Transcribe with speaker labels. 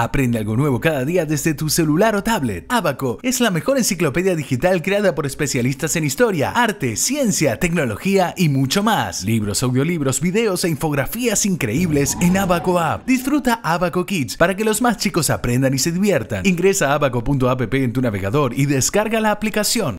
Speaker 1: Aprende algo nuevo cada día desde tu celular o tablet. Abaco es la mejor enciclopedia digital creada por especialistas en historia, arte, ciencia, tecnología y mucho más. Libros, audiolibros, videos e infografías increíbles en Abaco App. Disfruta Abaco Kids para que los más chicos aprendan y se diviertan. Ingresa a abaco.app en tu navegador y descarga la aplicación.